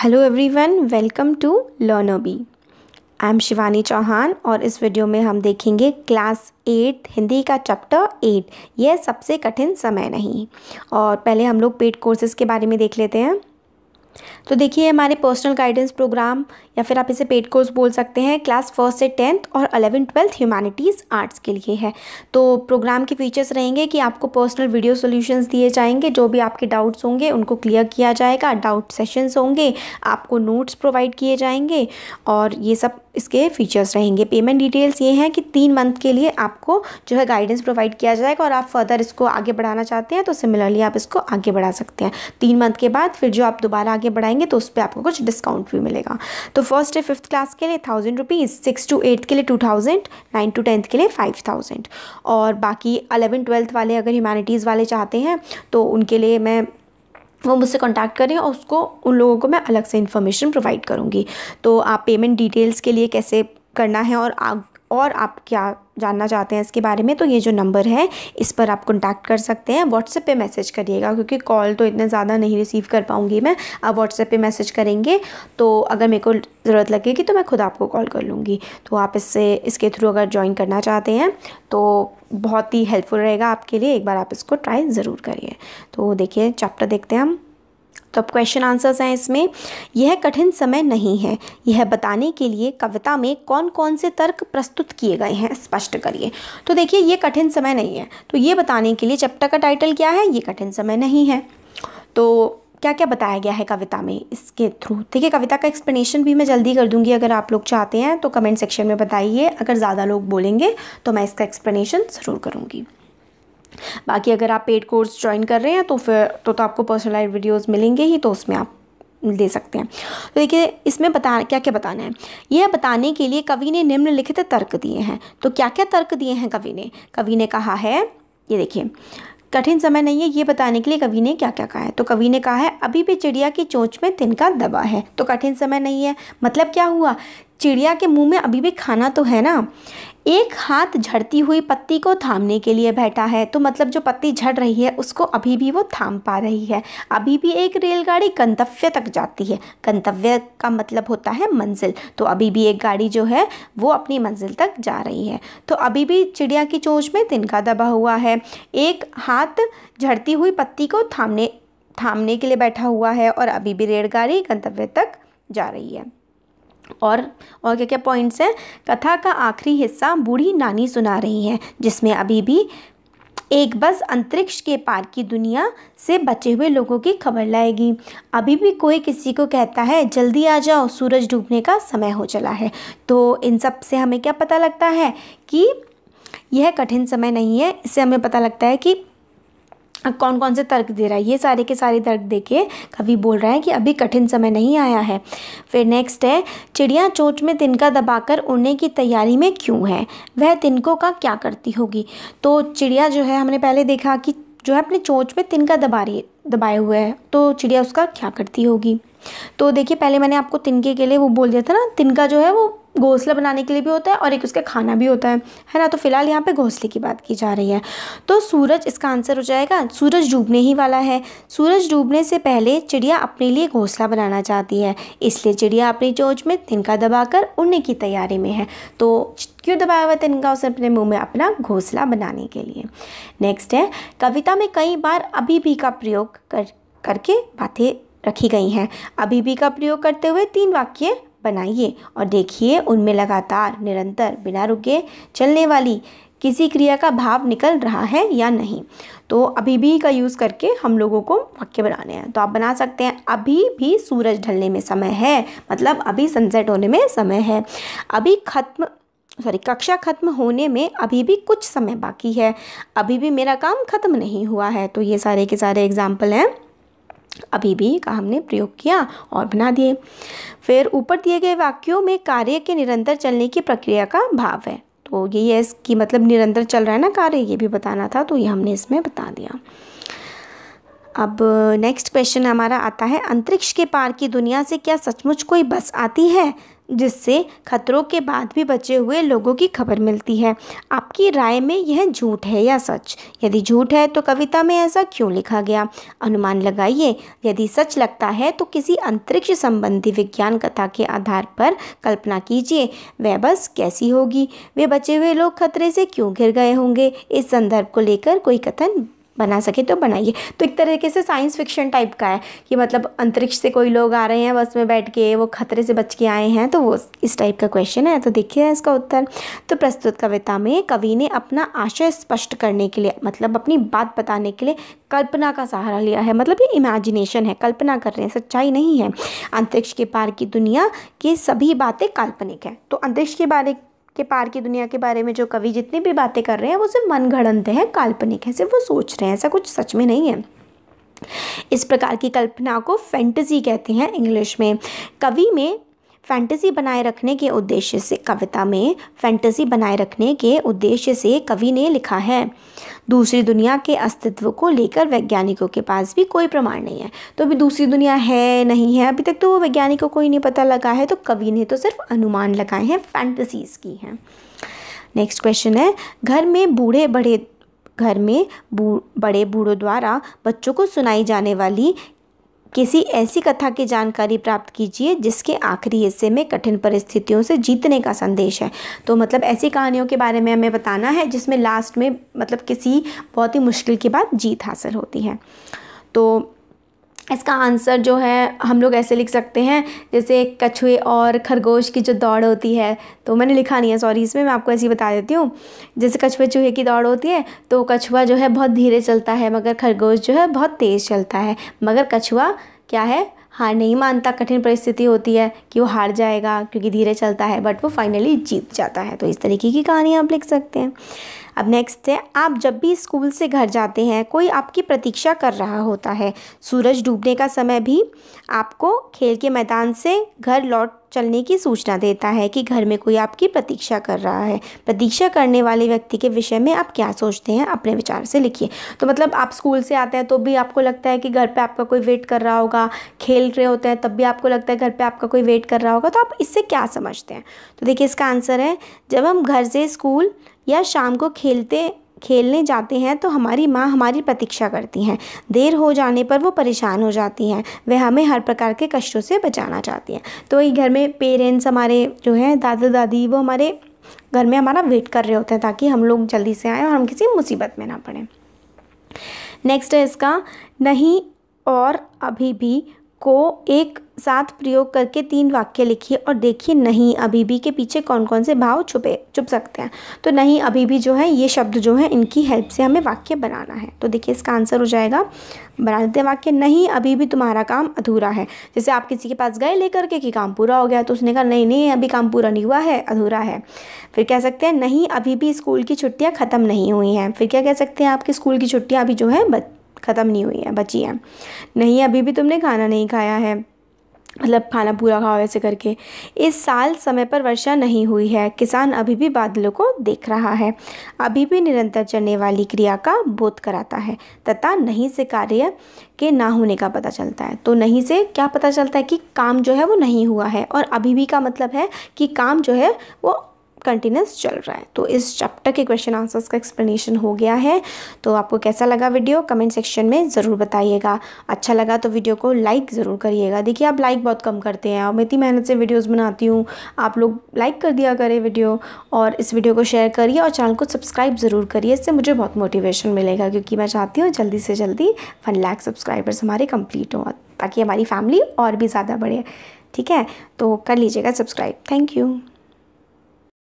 hello everyone welcome to learner B I am Shivani Chauhan और इस video में हम देखेंगे क्लास एट हिंदी का चैप्टर एट यह सबसे कठिन समय नहीं और पहले हम लोग पेड कोर्सेज़ के बारे में देख लेते हैं तो देखिए हमारे पर्सनल गाइडेंस प्रोग्राम या फिर आप इसे पेड कोर्स बोल सकते हैं क्लास फर्स्ट से टेंथ और अलेवन ट्वेल्थ ह्यूमैनिटीज़ आर्ट्स के लिए है तो प्रोग्राम के फीचर्स रहेंगे कि आपको पर्सनल वीडियो सॉल्यूशंस दिए जाएंगे जो भी आपके डाउट्स होंगे उनको क्लियर किया जाएगा डाउट सेशंस होंगे आपको नोट्स प्रोवाइड किए जाएंगे और ये सब इसके फीचर्स रहेंगे पेमेंट डिटेल्स ये हैं कि तीन मंथ के लिए आपको जो है गाइडेंस प्रोवाइड किया जाएगा और आप फर्दर इसको आगे बढ़ाना चाहते हैं तो सिमिलरली आप इसको आगे बढ़ा सकते हैं तीन मंथ के बाद फिर जो आप दोबारा आगे बढ़ाएंगे तो उस पर आपको कुछ डिस्काउंट भी मिलेगा तो फर्स्ट डे फिफ्थ क्लास के लिए thousand rupees six to eight के लिए two thousand nine to tenth के लिए फाइव थाउजेंड और बाकी अलेवन ट्वेल्थ वाले अगर ह्यूमैनिटीज़ वाले चाहते हैं तो उनके लिए मैं वो मुझसे कांटेक्ट करें और उसको उन लोगों को मैं अलग से इन्फॉर्मेशन प्रोवाइड करूँगी तो आप पेमेंट डिटेल्स के लिए कैसे करना है और और आप क्या जानना चाहते हैं इसके बारे में तो ये जो नंबर है इस पर आप कॉन्टैक्ट कर सकते हैं व्हाट्सएप पे मैसेज करिएगा क्योंकि कॉल तो इतने ज़्यादा नहीं रिसीव कर पाऊँगी मैं आप व्हाट्सएप पे मैसेज करेंगे तो अगर मेरे को ज़रूरत लगेगी तो मैं खुद आपको कॉल कर लूँगी तो आप इससे इसके थ्रू अगर ज्वाइन करना चाहते हैं तो बहुत ही हेल्पफुल रहेगा आपके लिए एक बार आप इसको ट्राई ज़रूर करिए तो देखिए चैप्टर देखते हैं हम तो अब क्वेश्चन आंसर्स हैं इसमें यह कठिन समय नहीं है यह बताने के लिए कविता में कौन कौन से तर्क प्रस्तुत किए गए हैं स्पष्ट करिए तो देखिए ये कठिन समय नहीं है तो ये बताने के लिए चैप्टर का टाइटल क्या है ये कठिन समय नहीं है तो क्या क्या बताया गया है कविता में इसके थ्रू ठीक है कविता का एक्सप्लेनेशन भी मैं जल्दी कर दूंगी अगर आप लोग चाहते हैं तो कमेंट सेक्शन में बताइए अगर ज़्यादा लोग बोलेंगे तो मैं इसका एक्सप्लेनेशन ज़रूर करूँगी बाकी अगर आप पेड कोर्स ज्वाइन कर रहे हैं तो फिर तो, तो आपको पर्सनलाइज वीडियोस मिलेंगे ही तो उसमें आप दे सकते हैं तो देखिए इसमें बता क्या क्या बताना है यह बताने के लिए कवि ने निम्नलिखित तर्क दिए हैं तो क्या क्या तर्क दिए हैं कवि ने कवि ने कहा है ये देखिए कठिन समय नहीं है ये बताने के लिए कवि ने क्या क्या कहा है तो कवि ने कहा है अभी भी चिड़िया की चोंच में तिनका दबा है तो कठिन समय नहीं है मतलब क्या हुआ चिड़िया के मुंह में अभी भी खाना तो है ना एक हाथ झड़ती हुई पत्ती को थामने के लिए बैठा है तो मतलब जो पत्ती झड़ रही है उसको अभी भी वो थाम पा रही है अभी भी एक रेलगाड़ी गंतव्य तक जाती है गंतव्य का मतलब होता है मंजिल तो अभी भी एक गाड़ी जो है वो अपनी मंजिल तक जा रही है तो अभी भी चिड़िया की चोंच में तिनका दबा हुआ है एक हाथ झड़ती हुई पत्ती को थामने थामने के लिए बैठा हुआ है और अभी भी रेलगाड़ी गंतव्य तक जा रही है और और क्या क्या पॉइंट्स हैं कथा का आखिरी हिस्सा बूढ़ी नानी सुना रही हैं जिसमें अभी भी एक बस अंतरिक्ष के पार की दुनिया से बचे हुए लोगों की खबर लाएगी अभी भी कोई किसी को कहता है जल्दी आ जाओ सूरज डूबने का समय हो चला है तो इन सब से हमें क्या पता लगता है कि यह कठिन समय नहीं है इससे हमें पता लगता है कि कौन कौन से तर्क दे रहा है ये सारे के सारे तर्क दे के कवि बोल रहा है कि अभी कठिन समय नहीं आया है फिर नेक्स्ट है चिड़िया चोंच में तिनका दबाकर उड़ने की तैयारी में क्यों है वह तिनकों का क्या करती होगी तो चिड़िया जो है हमने पहले देखा कि जो है अपने चोंच में तिनका दबा रही दबाए हुए है तो चिड़िया उसका क्या करती होगी तो देखिए पहले मैंने आपको तिनके के लिए वो बोल दिया था ना तिनका जो है वो घोंसला बनाने के लिए भी होता है और एक उसका खाना भी होता है है ना तो फिलहाल यहाँ पे घोंसले की बात की जा रही है तो सूरज इसका आंसर हो जाएगा सूरज डूबने ही वाला है सूरज डूबने से पहले चिड़िया अपने लिए घोंसला बनाना चाहती है इसलिए चिड़िया अपनी चोच में तिनका दबाकर उड़ने की तैयारी में है तो क्यों दबाया हुआ तिनका उसने अपने मुँह में अपना घोंसला बनाने के लिए नेक्स्ट है कविता में कई बार अभी भी का प्रयोग कर करके बातें रखी गई हैं अभी भी का प्रयोग करते हुए तीन वाक्य बनाइए और देखिए उनमें लगातार निरंतर बिना रुके चलने वाली किसी क्रिया का भाव निकल रहा है या नहीं तो अभी भी का यूज़ करके हम लोगों को वाक्य बनाने हैं तो आप बना सकते हैं अभी भी सूरज ढलने में समय है मतलब अभी सनसेट होने में समय है अभी ख़त्म सॉरी कक्षा ख़त्म होने में अभी भी कुछ समय बाकी है अभी भी मेरा काम ख़त्म नहीं हुआ है तो ये सारे के सारे एग्ज़ाम्पल हैं अभी भी का हमने प्रयोग किया और बना दिए फिर ऊपर दिए गए वाक्यों में कार्य के निरंतर चलने की प्रक्रिया का भाव है तो ये यस कि मतलब निरंतर चल रहा है ना कार्य ये भी बताना था तो ये हमने इसमें बता दिया अब नेक्स्ट क्वेश्चन हमारा आता है अंतरिक्ष के पार की दुनिया से क्या सचमुच कोई बस आती है जिससे खतरों के बाद भी बचे हुए लोगों की खबर मिलती है आपकी राय में यह झूठ है या सच यदि झूठ है तो कविता में ऐसा क्यों लिखा गया अनुमान लगाइए यदि सच लगता है तो किसी अंतरिक्ष संबंधी विज्ञान कथा के आधार पर कल्पना कीजिए वह बस कैसी होगी वे बचे हुए लोग खतरे से क्यों घिर गए होंगे इस संदर्भ को लेकर कोई कथन बना सके तो बनाइए तो एक तरीके से साइंस फिक्शन टाइप का है कि मतलब अंतरिक्ष से कोई लोग आ रहे हैं बस में बैठ के वो खतरे से बच के आए हैं तो वो इस टाइप का क्वेश्चन है तो देखिए इसका उत्तर तो प्रस्तुत कविता में कवि ने अपना आशय स्पष्ट करने के लिए मतलब अपनी बात बताने के लिए कल्पना का सहारा लिया है मतलब ये इमेजिनेशन है कल्पना कर रहे हैं सच्चाई नहीं है अंतरिक्ष के पार की दुनिया की सभी बातें काल्पनिक है तो अंतरिक्ष के बारे के पार की दुनिया के बारे में जो कवि जितनी भी बातें कर रहे हैं वो सिर्फ मन घड़नते हैं काल्पनिक हैं सिर्फ वो सोच रहे हैं ऐसा कुछ सच में नहीं है इस प्रकार की कल्पना को फैंटेसी कहते हैं इंग्लिश में कवि में फैंटेसी बनाए रखने के उद्देश्य से कविता में फैंटेसी बनाए रखने के उद्देश्य से कवि ने लिखा है दूसरी दुनिया के अस्तित्व को लेकर वैज्ञानिकों के पास भी कोई प्रमाण नहीं है तो अभी दूसरी दुनिया है नहीं है अभी तक तो वो वैज्ञानिकों को ही नहीं पता लगा है तो कवि ने तो सिर्फ अनुमान लगाए हैं फैंटसीज़ की हैं नेक्स्ट क्वेश्चन है घर में बूढ़े बड़े घर में बड़े बूढ़ों द्वारा बच्चों को सुनाई जाने वाली किसी ऐसी कथा की जानकारी प्राप्त कीजिए जिसके आखिरी हिस्से में कठिन परिस्थितियों से जीतने का संदेश है तो मतलब ऐसी कहानियों के बारे में हमें बताना है जिसमें लास्ट में मतलब किसी बहुत ही मुश्किल के बाद जीत हासिल होती है तो इसका आंसर जो है हम लोग ऐसे लिख सकते हैं जैसे कछुए और खरगोश की जो दौड़ होती है तो मैंने लिखा नहीं है सॉरी इसमें मैं आपको ऐसे ही बता देती हूँ जैसे कछुए चूहे की दौड़ होती है तो कछुआ जो है बहुत धीरे चलता है मगर खरगोश जो है बहुत तेज़ चलता है मगर कछुआ क्या है हार नहीं मानता कठिन परिस्थिति होती है कि वो हार जाएगा क्योंकि धीरे चलता है बट वो फाइनली जीत जाता है तो इस तरीके की कहानी आप लिख सकते हैं अब नेक्स्ट है आप जब भी स्कूल से घर जाते हैं कोई आपकी प्रतीक्षा कर रहा होता है सूरज डूबने का समय भी आपको खेल के मैदान से घर लौट चलने की सूचना देता है कि घर में कोई आपकी प्रतीक्षा कर रहा है प्रतीक्षा करने वाले व्यक्ति के विषय में आप क्या सोचते हैं अपने विचार से लिखिए तो मतलब आप स्कूल से आते हैं तो भी आपको लगता है कि घर पर आपका कोई वेट कर रहा होगा खेल रहे होते हैं तब भी आपको लगता है घर पर आपका कोई वेट कर रहा होगा तो आप इससे क्या समझते हैं तो देखिए इसका आंसर है जब हम घर से स्कूल या शाम को खेलते खेलने जाते हैं तो हमारी माँ हमारी प्रतीक्षा करती हैं देर हो जाने पर वो परेशान हो जाती हैं वह हमें हर प्रकार के कष्टों से बचाना चाहती हैं तो ये घर में पेरेंट्स हमारे जो हैं दादा दादी वो हमारे घर में हमारा वेट कर रहे होते हैं ताकि हम लोग जल्दी से आएँ और हम किसी मुसीबत में ना पड़ें नेक्स्ट है इसका नहीं और अभी भी को एक साथ प्रयोग करके तीन वाक्य लिखिए और देखिए नहीं अभी भी के पीछे कौन कौन से भाव छुपे छुप सकते हैं तो नहीं अभी भी जो है ये शब्द जो है इनकी हेल्प से हमें वाक्य बनाना है तो देखिए इसका आंसर हो जाएगा बना देते हैं वाक्य नहीं अभी भी तुम्हारा काम अधूरा है जैसे आप किसी के पास गए लेकर के कि काम पूरा हो गया तो उसने कहा नहीं नहीं अभी काम पूरा नहीं हुआ है अधूरा है फिर कह सकते हैं नहीं अभी भी स्कूल की छुट्टियाँ ख़त्म नहीं हुई हैं फिर क्या कह सकते हैं आपकी स्कूल की छुट्टियाँ अभी जो है ख़त्म नहीं हुई है बची है नहीं अभी भी तुमने खाना नहीं खाया है मतलब खाना पूरा खाओ ऐसे करके इस साल समय पर वर्षा नहीं हुई है किसान अभी भी बादलों को देख रहा है अभी भी निरंतर चलने वाली क्रिया का बोध कराता है तथा नहीं से कार्य के ना होने का पता चलता है तो नहीं से क्या पता चलता है कि काम जो है वो नहीं हुआ है और अभी भी का मतलब है कि काम जो है वो कंटिन्यूस चल रहा है तो इस चैप्टर के क्वेश्चन आंसर्स का एक्सप्लेनेशन हो गया है तो आपको कैसा लगा वीडियो कमेंट सेक्शन में ज़रूर बताइएगा अच्छा लगा तो वीडियो को लाइक ज़रूर करिएगा देखिए आप लाइक बहुत कम करते हैं और मैं इतनी मेहनत से वीडियोज़ बनाती हूँ आप लोग लाइक कर दिया करें वीडियो और इस वीडियो को शेयर करिए और चैनल को सब्सक्राइब ज़रूर करिए इससे मुझे बहुत मोटिवेशन मिलेगा क्योंकि मैं चाहती हूँ जल्दी से जल्दी वन लाख सब्सक्राइबर्स हमारे कंप्लीट हों ताकि हमारी फैमिली और भी ज़्यादा बढ़े ठीक है तो कर लीजिएगा सब्सक्राइब थैंक यू